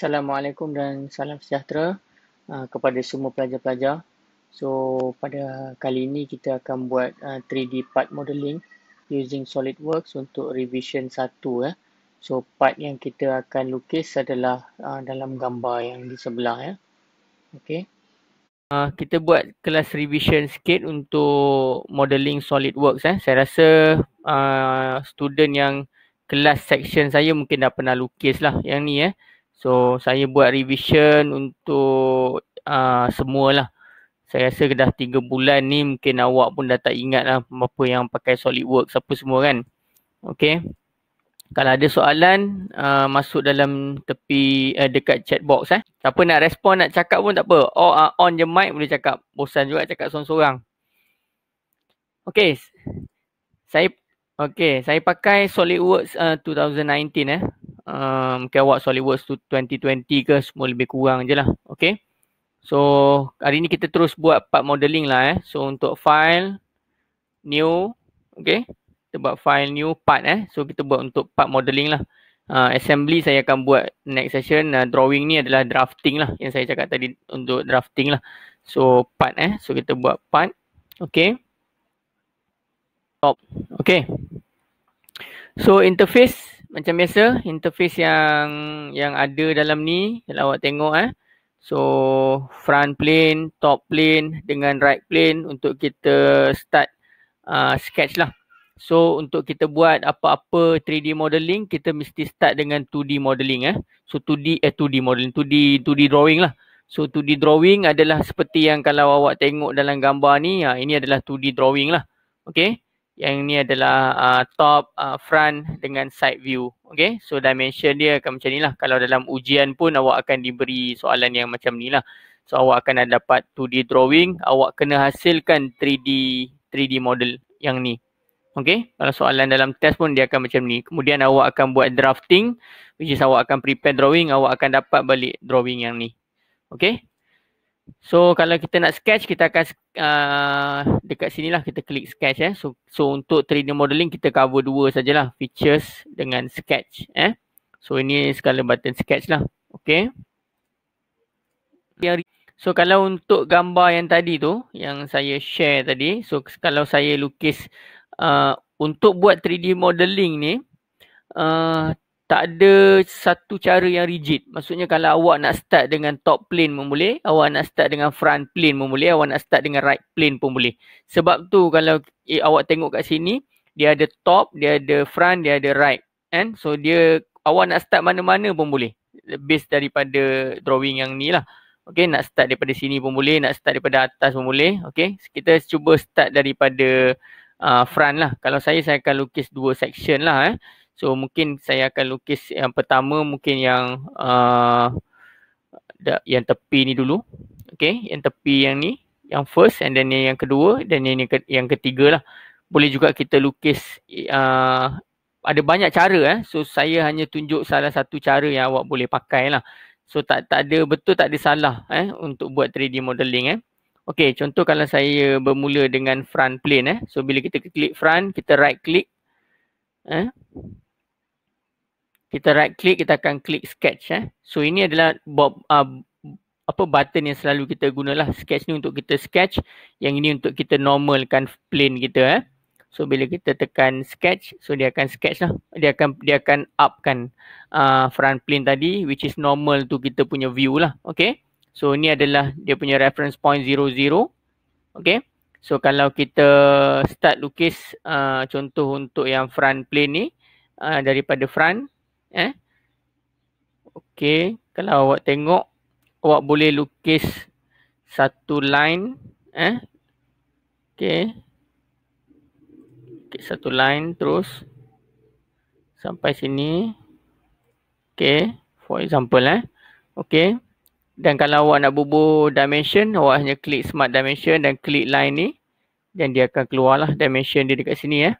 Assalamualaikum dan salam sejahtera uh, kepada semua pelajar-pelajar. So, pada kali ini kita akan buat uh, 3D part modeling using SolidWorks untuk revision 1 eh. So, part yang kita akan lukis adalah uh, dalam gambar yang di sebelah ya. Eh. Okey. Uh, kita buat kelas revision sikit untuk modeling SolidWorks eh. Saya rasa uh, student yang kelas section saya mungkin dah pernah lukis lah yang ni eh. So saya buat revision untuk uh, lah. Saya rasa dah 3 bulan ni mungkin awak pun dah tak ingat lah apa yang pakai SolidWorks apa semua kan. Okay. Kalau ada soalan uh, masuk dalam tepi uh, dekat chat box eh. Siapa nak respon nak cakap pun tak apa. Oh, uh, on je mic boleh cakap. Bosan juga cakap seorang-seorang. Okay. Saya okay, saya pakai SolidWorks uh, ah, 2019 eh um, mungkin awak SOLIDWORKS 2020 ke semua lebih kurang je lah. Okay. So hari ni kita terus buat part modeling lah eh. So untuk file new okay. Kita buat file new part eh. So kita buat untuk part modeling lah. Uh, assembly saya akan buat next session. Uh, drawing ni adalah drafting lah yang saya cakap tadi untuk drafting lah. So part eh. So kita buat part. Okay. Top, Okay. So interface macam biasa interface yang yang ada dalam ni kalau awak tengok eh so front plane top plane dengan right plane untuk kita start uh, sketch lah so untuk kita buat apa-apa 3D modeling kita mesti start dengan 2D modeling eh so 2D eh 2D modeling 2D 2D drawing lah so 2D drawing adalah seperti yang kalau awak tengok dalam gambar ni ha ini adalah 2D drawing lah okey yang ini adalah uh, top uh, front dengan side view. Okay. So dimension dia akan macam ni lah. Kalau dalam ujian pun awak akan diberi soalan yang macam ni lah. So awak akan dapat 2D drawing. Awak kena hasilkan 3D 3D model yang ni. Okay. Kalau soalan dalam test pun dia akan macam ni. Kemudian awak akan buat drafting. Which is awak akan prepare drawing. Awak akan dapat balik drawing yang ni. Okay. So kalau kita nak sketch kita akan uh, dekat sini lah kita klik sketch eh. So, so untuk 3D modeling kita cover dua sajalah features dengan sketch eh. So ini sekali button sketch lah. Okay. So kalau untuk gambar yang tadi tu yang saya share tadi. So kalau saya lukis uh, untuk buat 3D modeling ni uh, tak ada satu cara yang rigid. Maksudnya kalau awak nak start dengan top plane pun boleh, awak nak start dengan front plane pun boleh, awak nak start dengan right plane pun boleh. Sebab tu kalau eh, awak tengok kat sini, dia ada top, dia ada front, dia ada right. And So dia awak nak start mana-mana pun boleh. Based daripada drawing yang ni lah. Okay, nak start daripada sini pun boleh, nak start daripada atas pun boleh. Okay, kita cuba start daripada uh, front lah. Kalau saya, saya akan lukis dua section lah. Eh. So mungkin saya akan lukis yang pertama mungkin yang uh, yang tepi ni dulu. Okay, yang tepi yang ni, yang first and then yang kedua dan yang, yang ketiga lah. Boleh juga kita lukis, uh, ada banyak cara eh. So saya hanya tunjuk salah satu cara yang awak boleh pakai lah. So tak, tak ada, betul tak ada salah eh untuk buat 3D modelling, eh. Okay, contoh kalau saya bermula dengan front plane eh. So bila kita klik front, kita right click. Eh kita right click kita akan klik sketch eh. So ini adalah bob, uh, apa button yang selalu kita gunalah sketch ni untuk kita sketch. Yang ini untuk kita normalkan plane kita eh. So bila kita tekan sketch, so dia akan sketch lah. Dia akan dia akan upkan uh, front plane tadi which is normal tu kita punya view lah. Okay. So ini adalah dia punya reference point 0.0. Okay. So kalau kita start lukis uh, contoh untuk yang front plane ni uh, daripada front eh okey kalau awak tengok awak boleh lukis satu line eh okey okey satu line terus sampai sini okey for example eh okey dan kalau awak nak bubuh dimension awak hanya klik smart dimension dan klik line ni dan dia akan keluarlah dimension dia dekat sini eh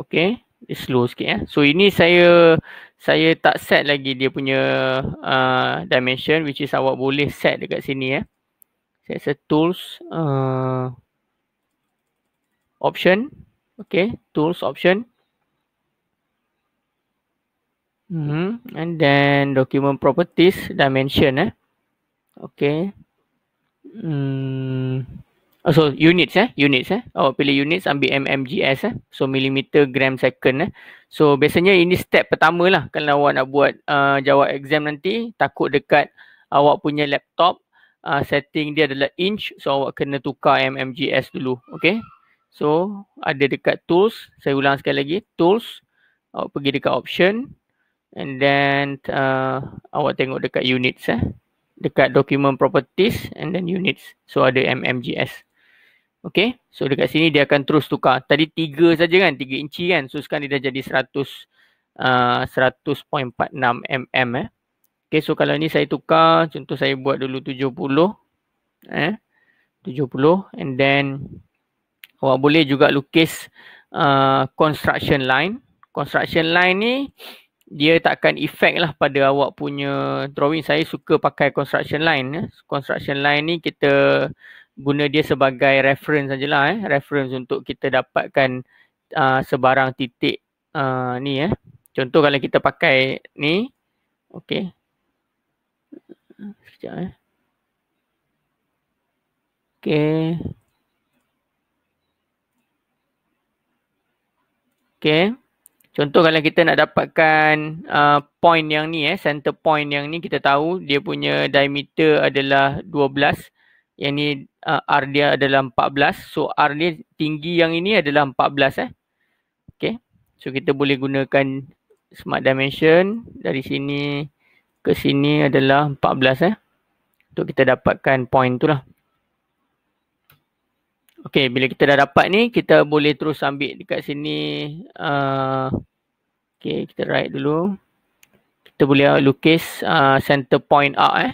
okey slow sikit eh. So ini saya saya tak set lagi dia punya uh, dimension which is awak boleh set dekat sini eh. Set set tools uh, option. Okay, tools option. Mm -hmm. And then document properties dimension eh. Okay. Hmm. Uh, so units eh, units eh. Awak oh, pilih units ambil mmgs eh. So millimeter gram second eh. So biasanya ini step pertama lah kalau awak nak buat uh, jawab exam nanti takut dekat awak punya laptop uh, setting dia adalah inch so awak kena tukar mmgs dulu. Okay. So ada dekat tools. Saya ulang sekali lagi. Tools. Awak pergi dekat option and then uh, awak tengok dekat units eh dekat document properties and then units so ada mmgs Okay, so dekat sini dia akan terus tukar. Tadi tiga saja kan, tiga inci kan. So sekarang dia dah jadi 100, uh, 100.46 mm eh. Okay, so kalau ni saya tukar, contoh saya buat dulu tujuh puluh Eh, puluh. and then awak boleh juga lukis uh, construction line. Construction line ni dia takkan efek lah pada awak punya drawing. Saya suka pakai construction line. Eh. Construction line ni kita guna dia sebagai reference sajalah eh reference untuk kita dapatkan uh, sebarang titik uh, ni eh contoh kalau kita pakai ni okay. sekejap eh okey okey contoh kalau kita nak dapatkan uh, point yang ni eh center point yang ni kita tahu dia punya diameter adalah 12 yang ni uh, R dia adalah 14. So R dia tinggi yang ini adalah 14 eh. Okay. So kita boleh gunakan smart dimension dari sini ke sini adalah 14 eh. Untuk kita dapatkan point tu lah. Okay, bila kita dah dapat ni, kita boleh terus ambil dekat sini. Uh, okay, kita write dulu. Kita boleh lukis uh, center point arc eh.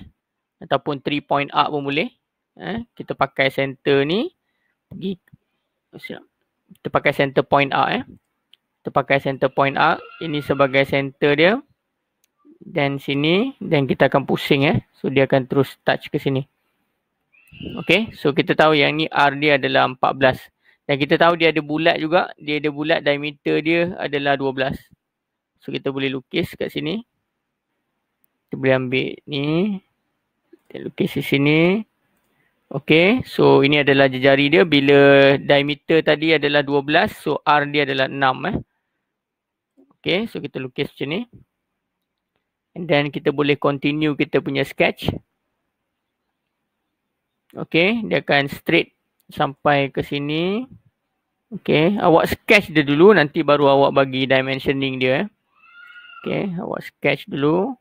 Ataupun three point arc pun boleh eh kita pakai center ni pergi kita pakai center point arc eh kita pakai center point arc ini sebagai center dia dan sini dan kita akan pusing eh so dia akan terus touch ke sini Okay, so kita tahu yang ni R dia adalah 14 dan kita tahu dia ada bulat juga dia ada bulat diameter dia adalah 12 so kita boleh lukis kat sini kita boleh ambil ni kita lukis di sini Okay, so ini adalah jejari dia bila diameter tadi adalah 12, so R dia adalah 6 eh. Okay, so kita lukis macam ni. And then kita boleh continue kita punya sketch. Okay, dia akan straight sampai ke sini. Okay, awak sketch dia dulu nanti baru awak bagi dimensioning dia. Eh. Okay, awak sketch dulu.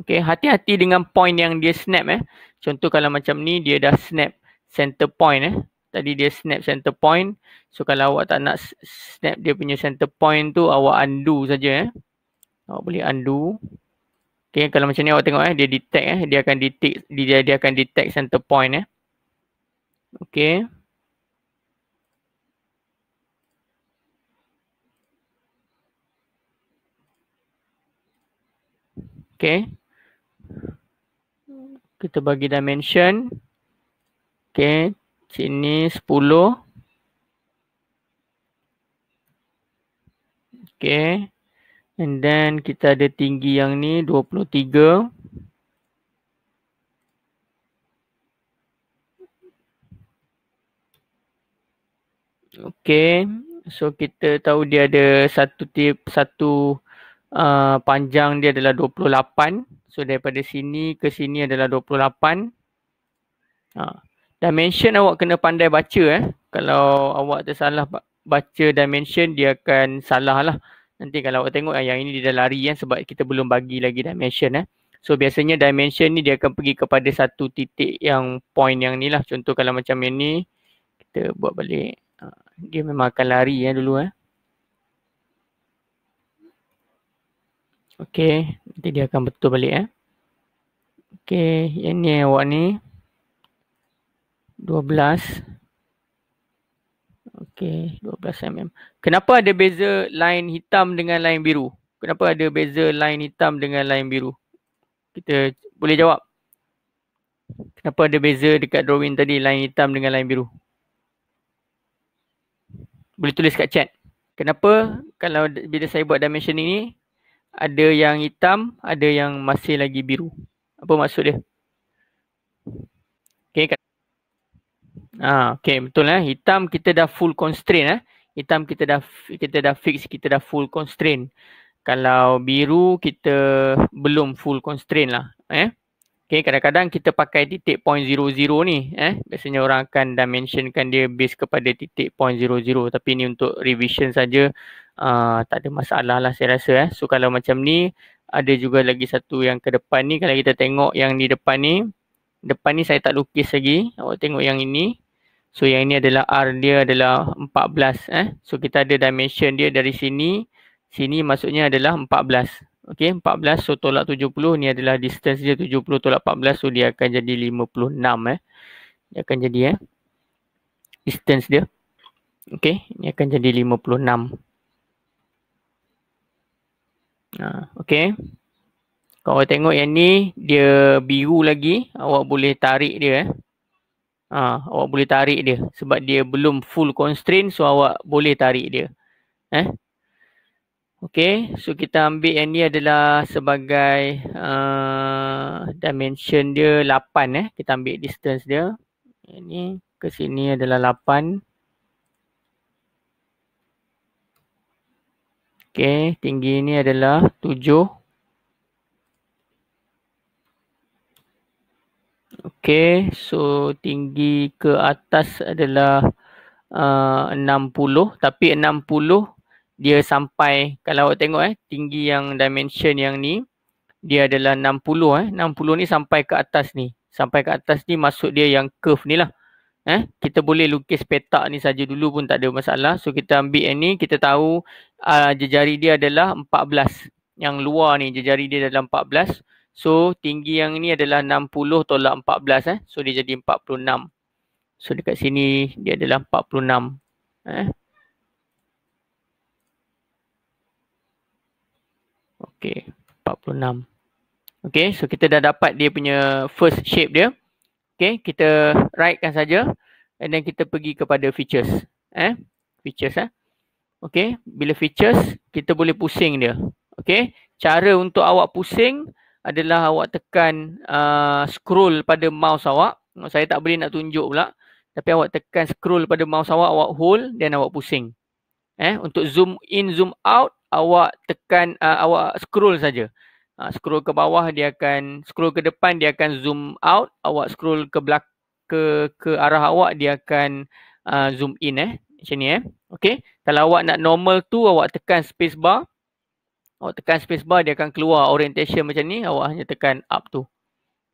Okay, hati-hati dengan point yang dia snap eh. Contoh kalau macam ni dia dah snap center point eh. Tadi dia snap center point. So kalau awak tak nak snap dia punya center point tu awak undo saja eh. Awak boleh undo. Okay, kalau macam ni awak tengok eh dia detect eh. Dia akan detect dia dia akan detect center point eh. Okay. Okay. Kita bagi dimension. Okay. Sini 10. Okay. And then kita ada tinggi yang ni 23. Okay. So kita tahu dia ada satu tip, satu Ah, panjang dia adalah 28. So daripada sini ke sini adalah 28. Uh, ah, dimension awak kena pandai baca eh. Kalau awak tersalah baca dimension dia akan salah lah. Nanti kalau awak tengok ah, yang ini dia dah lari kan eh, sebab kita belum bagi lagi dimension eh. So biasanya dimension ni dia akan pergi kepada satu titik yang point yang ni lah. Contoh kalau macam yang ni kita buat balik. dia memang akan lari eh, dulu eh. Okey, nanti dia akan betul balik eh. Okey, yang ni eh, awak ni 12 Okey, 12 mm. Kenapa ada beza line hitam dengan line biru? Kenapa ada beza line hitam dengan line biru? Kita boleh jawab. Kenapa ada beza dekat drawing tadi line hitam dengan line biru? Boleh tulis kat chat. Kenapa kalau bila saya buat dimension ini? ada yang hitam, ada yang masih lagi biru. Apa maksud dia? Okay, kat Ah, okay, betul eh. Hitam kita dah full constraint eh. Hitam kita dah kita dah fix, kita dah full constraint. Kalau biru kita belum full constraint lah. Eh. Okay, kadang-kadang kita pakai titik 0.00 ni. Eh. Biasanya orang akan dimensionkan dia based kepada titik 0.00. Tapi ni untuk revision saja uh, tak ada masalah lah saya rasa eh. So kalau macam ni ada juga lagi satu yang ke depan ni kalau kita tengok yang di depan ni depan ni saya tak lukis lagi. Awak tengok yang ini. So yang ini adalah R dia adalah 14 eh. So kita ada dimension dia dari sini. Sini maksudnya adalah 14. Okey, 14 so tolak 70 ni adalah distance dia 70 tolak 14 so dia akan jadi 56 eh. Dia akan jadi eh. Distance dia. Okey, ni akan jadi 56. Ha, okay. Kalau tengok yang ni, dia biru lagi. Awak boleh tarik dia. Eh. Ha, awak boleh tarik dia. Sebab dia belum full constraint, so awak boleh tarik dia. Eh? Okay, so kita ambil yang ni adalah sebagai uh, dimension dia 8. Eh. Kita ambil distance dia. Yang ni ke sini adalah 8. Okey, tinggi ini adalah 7. Okey, so tinggi ke atas adalah uh, 60. Tapi 60 dia sampai, kalau awak tengok eh, tinggi yang dimension yang ni, dia adalah 60 eh. 60 ni sampai ke atas ni. Sampai ke atas ni masuk dia yang curve ni lah eh kita boleh lukis petak ni saja dulu pun tak ada masalah so kita ambil yang ni kita tahu uh, jejari dia adalah 14 yang luar ni jejari dia adalah 14 so tinggi yang ni adalah 60 tolak 14 eh so dia jadi 46 so dekat sini dia adalah 46 eh okey 46 Okay, so kita dah dapat dia punya first shape dia Okay, kita rightkan saja and then kita pergi kepada features eh features eh okey bila features kita boleh pusing dia Okay. cara untuk awak pusing adalah awak tekan uh, scroll pada mouse awak saya tak boleh nak tunjuk pula tapi awak tekan scroll pada mouse awak awak hold dan awak pusing eh untuk zoom in zoom out awak tekan uh, awak scroll saja uh, scroll ke bawah dia akan scroll ke depan dia akan zoom out awak scroll ke belakang ke ke arah awak dia akan uh, zoom in eh macam ni eh okey kalau awak nak normal tu awak tekan space bar awak tekan space bar dia akan keluar orientation macam ni awak hanya tekan up tu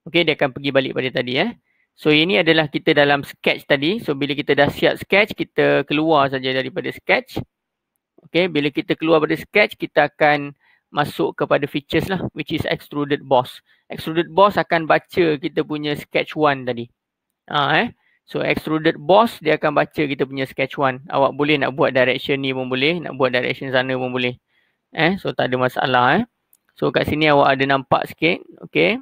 okey dia akan pergi balik pada tadi eh so ini adalah kita dalam sketch tadi so bila kita dah siap sketch kita keluar saja daripada sketch okey bila kita keluar pada sketch kita akan masuk kepada features lah which is extruded boss. Extruded boss akan baca kita punya sketch one tadi. Ah eh. So extruded boss dia akan baca kita punya sketch one. Awak boleh nak buat direction ni pun boleh, nak buat direction sana pun boleh. Eh, so tak ada masalah eh. So kat sini awak ada nampak sikit, okey.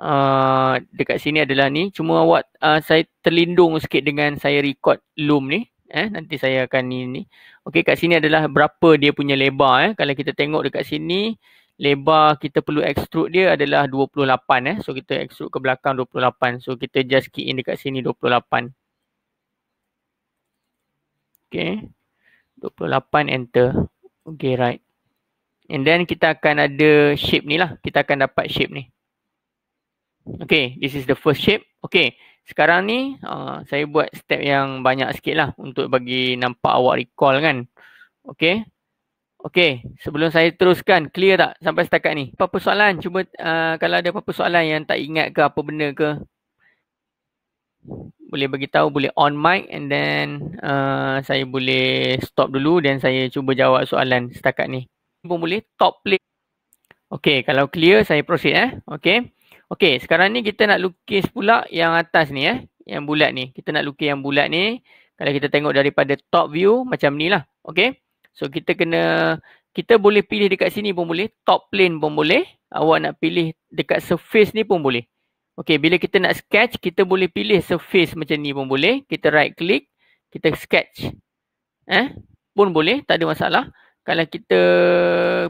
Uh, dekat sini adalah ni cuma awak uh, saya terlindung sikit dengan saya record loom ni eh nanti saya akan ni ni okey kat sini adalah berapa dia punya lebar eh kalau kita tengok dekat sini lebar kita perlu extrude dia adalah 28 eh. So kita extrude ke belakang 28. So kita just key in dekat sini 28. Okay. 28 enter. Okay right. And then kita akan ada shape ni lah. Kita akan dapat shape ni. Okay this is the first shape. Okay sekarang ni uh, saya buat step yang banyak sikit lah untuk bagi nampak awak recall kan. Okay. Okey, sebelum saya teruskan, clear tak sampai setakat ni? Apa-apa soalan? Cuba uh, kalau ada apa-apa soalan yang tak ingat ke apa benda ke boleh bagi tahu, boleh on mic and then uh, saya boleh stop dulu dan saya cuba jawab soalan setakat ni. Pun boleh top play. Okey, kalau clear saya proceed eh. Okey. Okey, sekarang ni kita nak lukis pula yang atas ni eh, yang bulat ni. Kita nak lukis yang bulat ni. Kalau kita tengok daripada top view macam ni lah. Okey. So kita kena kita boleh pilih dekat sini pun boleh, top plane pun boleh. Awak nak pilih dekat surface ni pun boleh. Okay, bila kita nak sketch, kita boleh pilih surface macam ni pun boleh. Kita right click, kita sketch. Eh, pun boleh, tak ada masalah. Kalau kita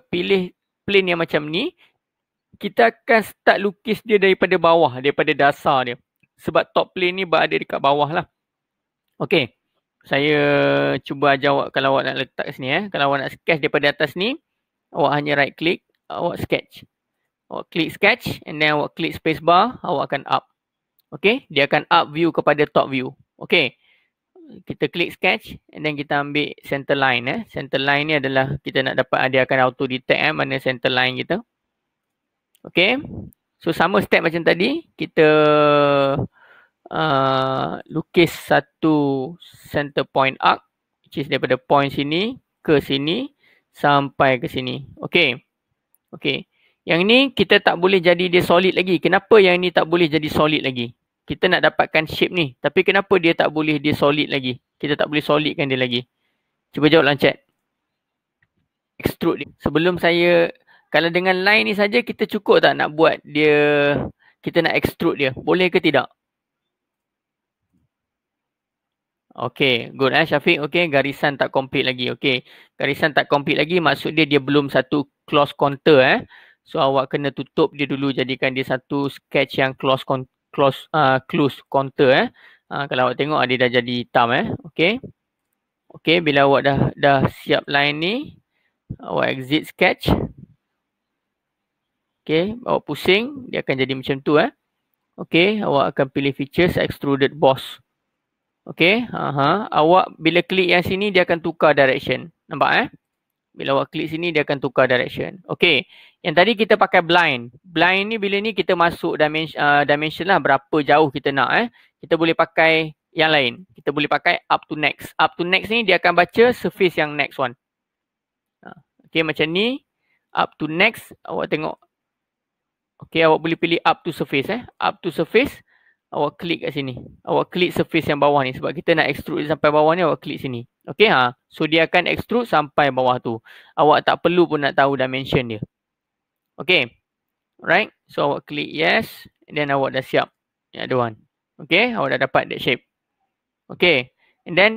pilih plane yang macam ni, kita akan start lukis dia daripada bawah, daripada dasar dia. Sebab top plane ni berada dekat bawah lah. Okay saya cuba ajar awak kalau awak nak letak kat sini eh. Kalau awak nak sketch daripada atas ni, awak hanya right click, awak sketch. Awak klik sketch and then awak klik space bar, awak akan up. Okay, dia akan up view kepada top view. Okay, kita klik sketch and then kita ambil center line. Eh. Center line ni adalah kita nak dapat dia akan auto detect eh, mana center line kita. Okay, so sama step macam tadi. Kita Uh, lukis satu center point arc which is daripada point sini ke sini sampai ke sini. Okay. Okay. Yang ni kita tak boleh jadi dia solid lagi. Kenapa yang ni tak boleh jadi solid lagi? Kita nak dapatkan shape ni. Tapi kenapa dia tak boleh dia solid lagi? Kita tak boleh solidkan dia lagi. Cuba jawab lancet. Extrude dia. Sebelum saya, kalau dengan line ni saja kita cukup tak nak buat dia, kita nak extrude dia. Boleh ke tidak? Okay, good eh Syafiq. Okay, garisan tak complete lagi. Okay, garisan tak complete lagi maksud dia dia belum satu close counter eh. So awak kena tutup dia dulu jadikan dia satu sketch yang close con- close uh, close counter eh. Uh, kalau awak tengok ah, dia dah jadi hitam eh. Okay. Okay, bila awak dah dah siap line ni, awak exit sketch. Okay, awak pusing, dia akan jadi macam tu eh. Okay, awak akan pilih features extruded boss. Okay. Aha. Awak bila klik yang sini dia akan tukar direction. Nampak eh? Bila awak klik sini dia akan tukar direction. Okay. Yang tadi kita pakai blind. Blind ni bila ni kita masuk dimension, uh, dimension lah berapa jauh kita nak eh. Kita boleh pakai yang lain. Kita boleh pakai up to next. Up to next ni dia akan baca surface yang next one. Ha, okay macam ni. Up to next. Awak tengok. Okay awak boleh pilih up to surface eh. Up to surface awak klik kat sini. Awak klik surface yang bawah ni sebab kita nak extrude sampai bawah ni awak klik sini. Okey ha. So dia akan extrude sampai bawah tu. Awak tak perlu pun nak tahu dimension dia. Okey. Right. So awak klik yes and then awak dah siap yang ada one. Okey, awak dah dapat that shape. Okey. And then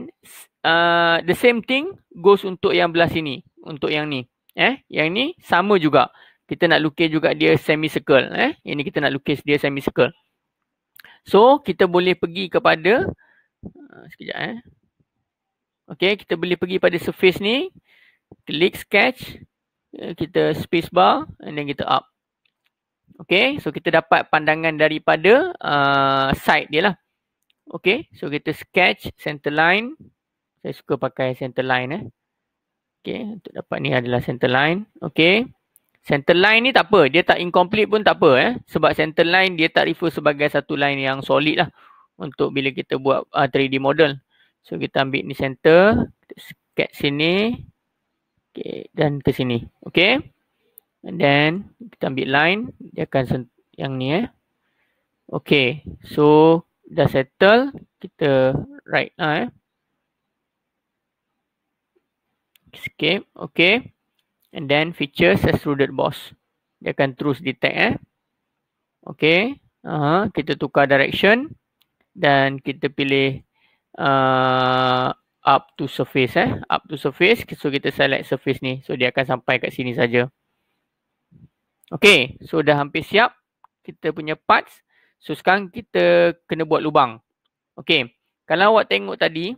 uh, the same thing goes untuk yang belah sini, untuk yang ni. Eh, yang ni sama juga. Kita nak lukis juga dia semicircle, eh. Ini kita nak lukis dia semicircle. So kita boleh pergi kepada uh, sekejap eh. Okay kita boleh pergi pada surface ni. Klik sketch. Uh, kita space bar and then kita up. Okay so kita dapat pandangan daripada uh, side dia lah. Okay so kita sketch center line. Saya suka pakai center line eh. Okay untuk dapat ni adalah center line. Okay center line ni tak apa. Dia tak incomplete pun tak apa eh. Sebab center line dia tak refer sebagai satu line yang solid lah. Untuk bila kita buat uh, ah, 3D model. So kita ambil ni center. Sket sini. Okay. Dan ke sini. Okay. And then kita ambil line. Dia akan yang ni eh. Okay. So dah settle. Kita right lah eh. Escape. Okay and then features as extruded boss dia akan terus detect eh okay, uh, kita tukar direction dan kita pilih uh, up to surface eh up to surface so kita select surface ni so dia akan sampai kat sini saja Okay, so dah hampir siap kita punya parts so sekarang kita kena buat lubang Okay, kalau awak tengok tadi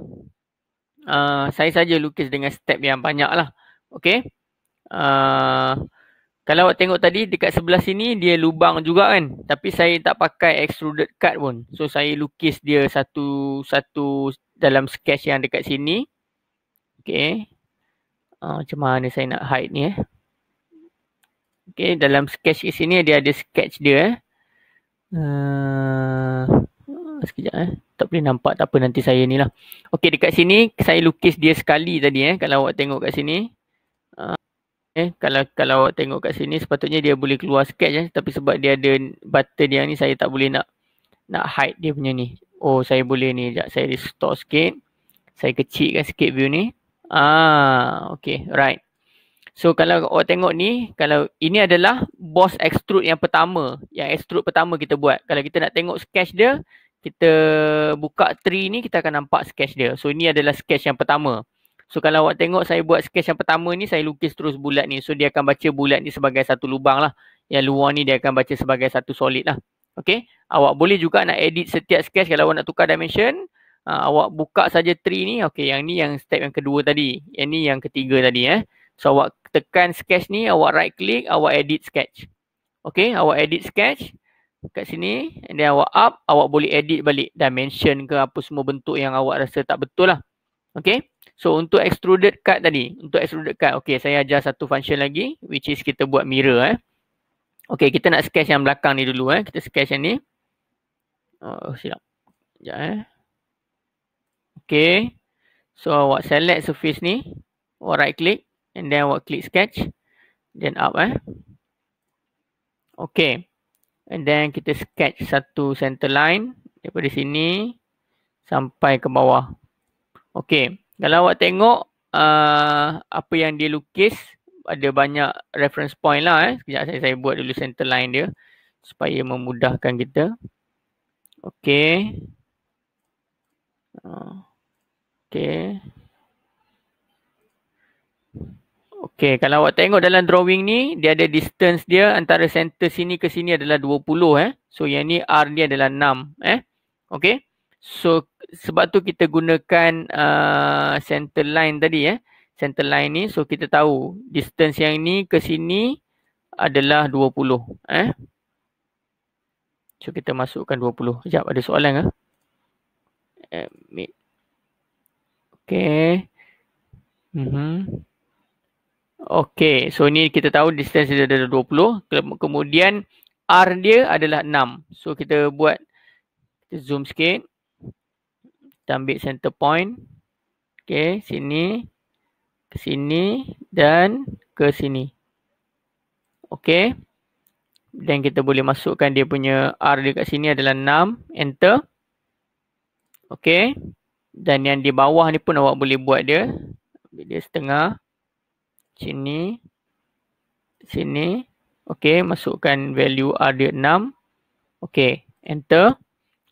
uh, saya saja lukis dengan step yang banyak lah. Okay. Ah, kalau awak tengok tadi dekat sebelah sini dia lubang juga kan tapi saya tak pakai extruded cut pun so saya lukis dia satu satu dalam sketch yang dekat sini okey uh, macam mana saya nak hide ni eh okey dalam sketch di sini dia ada sketch dia eh uh, sekejap eh tak boleh nampak tak apa nanti saya ni lah okey dekat sini saya lukis dia sekali tadi eh kalau awak tengok kat sini uh, eh kalau kalau awak tengok kat sini sepatutnya dia boleh keluar sketch eh tapi sebab dia ada button dia ni saya tak boleh nak nak hide dia punya ni. Oh saya boleh ni. Sekejap saya restore sikit. Saya kecilkan sikit view ni. Ah okey right. So kalau awak tengok ni kalau ini adalah boss extrude yang pertama. Yang extrude pertama kita buat. Kalau kita nak tengok sketch dia kita buka tree ni kita akan nampak sketch dia. So ini adalah sketch yang pertama. So kalau awak tengok saya buat sketch yang pertama ni saya lukis terus bulat ni. So dia akan baca bulat ni sebagai satu lubang lah. Yang luar ni dia akan baca sebagai satu solid lah. Okay. Awak boleh juga nak edit setiap sketch kalau awak nak tukar dimension. Uh, awak buka saja tree ni. Okay yang ni yang step yang kedua tadi. Yang ni yang ketiga tadi eh. So awak tekan sketch ni. Awak right click. Awak edit sketch. Okay. Awak edit sketch. Kat sini. And then awak up. Awak boleh edit balik dimension ke apa semua bentuk yang awak rasa tak betul lah. Okay. So untuk extruded cut tadi, untuk extruded cut, okay saya ajar satu function lagi which is kita buat mirror eh. Okay kita nak sketch yang belakang ni dulu eh. Kita sketch yang ni. Oh silap. Sekejap eh. Okay. So awak select surface ni. Awak right click and then awak click sketch. Then up eh. Okay. And then kita sketch satu center line daripada sini sampai ke bawah. Okay. Kalau awak tengok uh, apa yang dia lukis ada banyak reference point lah eh. Sekejap saya, saya buat dulu center line dia supaya memudahkan kita. Okay. Uh, okay. Okay, kalau awak tengok dalam drawing ni, dia ada distance dia antara center sini ke sini adalah 20 eh. So yang ni R dia adalah 6 eh. Okay. So sebab tu kita gunakan uh, center line tadi ya. Eh. Center line ni so kita tahu distance yang ni ke sini adalah 20 eh. So kita masukkan 20. Jap ada soalan ke? Eh? Okay. Mm -hmm. Okay. So ni kita tahu distance dia adalah 20. Kemudian R dia adalah 6. So kita buat. zoom sikit kita ambil center point. Okay, sini, ke sini dan ke sini. Okay. Dan kita boleh masukkan dia punya R kat sini adalah 6. Enter. Okay. Dan yang di bawah ni pun awak boleh buat dia. Ambil dia setengah. Sini. Sini. Okay. Masukkan value R dia 6. Okay. Enter.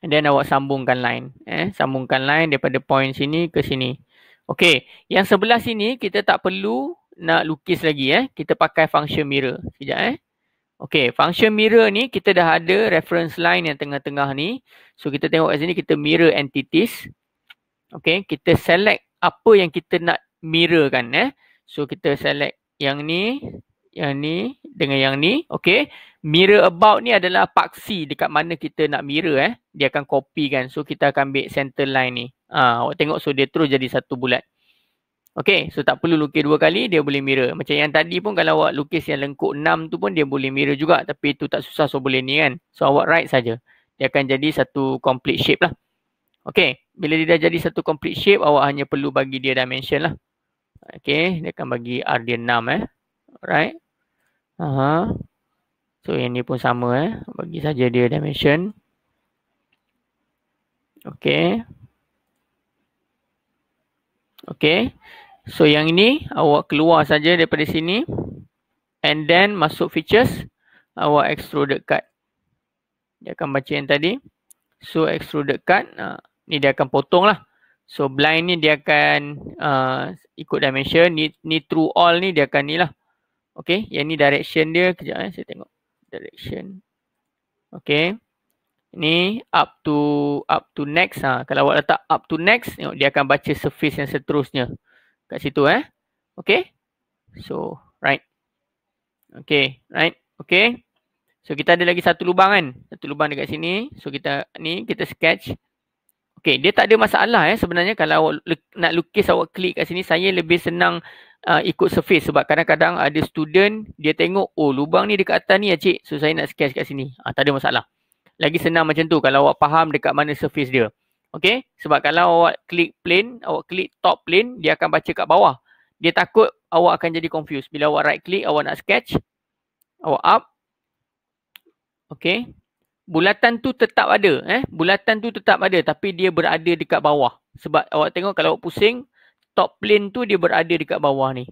And then awak sambungkan line. Eh? Sambungkan line daripada point sini ke sini. Okay. Yang sebelah sini kita tak perlu nak lukis lagi. Eh? Kita pakai function mirror. Sekejap eh. Okay. Function mirror ni kita dah ada reference line yang tengah-tengah ni. So kita tengok kat sini kita mirror entities. Okay. Kita select apa yang kita nak mirror kan. Eh? So kita select yang ni. Yang ni dengan yang ni. Okay mirror about ni adalah paksi dekat mana kita nak mirror eh. Dia akan copy kan. So kita akan ambil center line ni. Ha, awak tengok so dia terus jadi satu bulat. Okay so tak perlu lukis dua kali dia boleh mirror. Macam yang tadi pun kalau awak lukis yang lengkuk enam tu pun dia boleh mirror juga. Tapi itu tak susah so boleh ni kan. So awak write saja. Dia akan jadi satu complete shape lah. Okay bila dia dah jadi satu complete shape awak hanya perlu bagi dia dimension lah. Okay dia akan bagi R dia 6 eh. Alright. Aha. Uh-huh. So yang ni pun sama eh. Bagi saja dia dimension. Okay. Okay. So yang ini awak keluar saja daripada sini. And then masuk features. Awak extruded cut. Dia akan baca yang tadi. So extruded cut. Uh, ni dia akan potong lah. So blind ni dia akan uh, ikut dimension. Ni, ni through all ni dia akan ni lah. Okay. Yang ni direction dia. Kejap eh saya tengok direction. Okay. Ni up to up to next. Ha. Kalau awak letak up to next, tengok dia akan baca surface yang seterusnya. Kat situ eh. Okay. So, right. Okay, right. Okay. So, kita ada lagi satu lubang kan. Satu lubang dekat sini. So, kita ni kita sketch. Okay, dia tak ada masalah eh. Sebenarnya kalau nak lukis awak klik kat sini, saya lebih senang uh, ikut surface sebab kadang-kadang ada student dia tengok oh lubang ni dekat atas ni ya cik so saya nak sketch kat sini uh, tak ada masalah lagi senang macam tu kalau awak faham dekat mana surface dia okey sebab kalau awak klik plane awak klik top plane dia akan baca kat bawah dia takut awak akan jadi confused bila awak right click awak nak sketch awak up okey bulatan tu tetap ada eh bulatan tu tetap ada tapi dia berada dekat bawah sebab awak tengok kalau awak pusing top plane tu dia berada dekat bawah ni.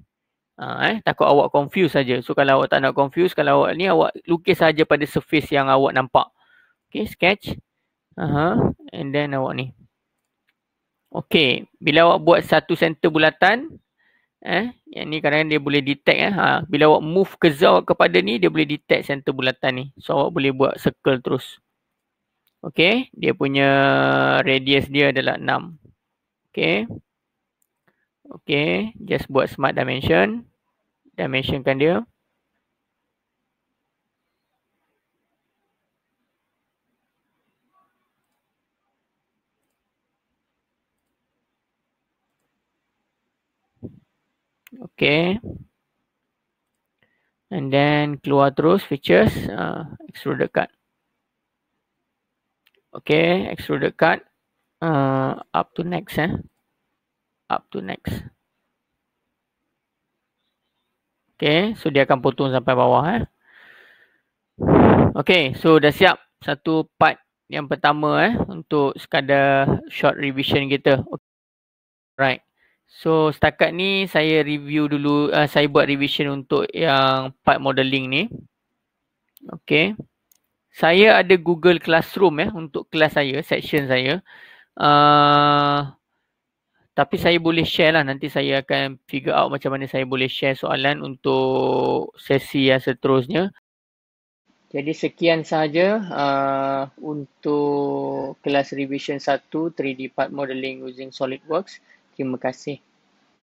Ha, eh, takut awak confuse saja. So kalau awak tak nak confuse, kalau awak ni awak lukis saja pada surface yang awak nampak. Okay, sketch. Aha, uh and then awak ni. Okay, bila awak buat satu center bulatan, eh, yang ni kadang-kadang dia boleh detect. Eh, ha. Bila awak move ke awak kepada ni, dia boleh detect center bulatan ni. So awak boleh buat circle terus. Okay, dia punya radius dia adalah 6. Okay. Okay, just buat smart dimension. Dimensionkan dia. Okay. And then keluar terus features uh, extruded cut. Okay, extrude cut uh, up to next eh up to next. Okay, so dia akan potong sampai bawah. Eh. Okay, so dah siap satu part yang pertama eh untuk sekadar short revision kita. Okay. Right. So setakat ni saya review dulu, uh, saya buat revision untuk yang part modeling ni. Okay. Saya ada Google Classroom eh untuk kelas saya, section saya. Uh, tapi saya boleh share lah nanti saya akan figure out macam mana saya boleh share soalan untuk sesi yang seterusnya. Jadi sekian sahaja uh, untuk kelas revision 1 3D Part Modeling using SolidWorks. Terima kasih.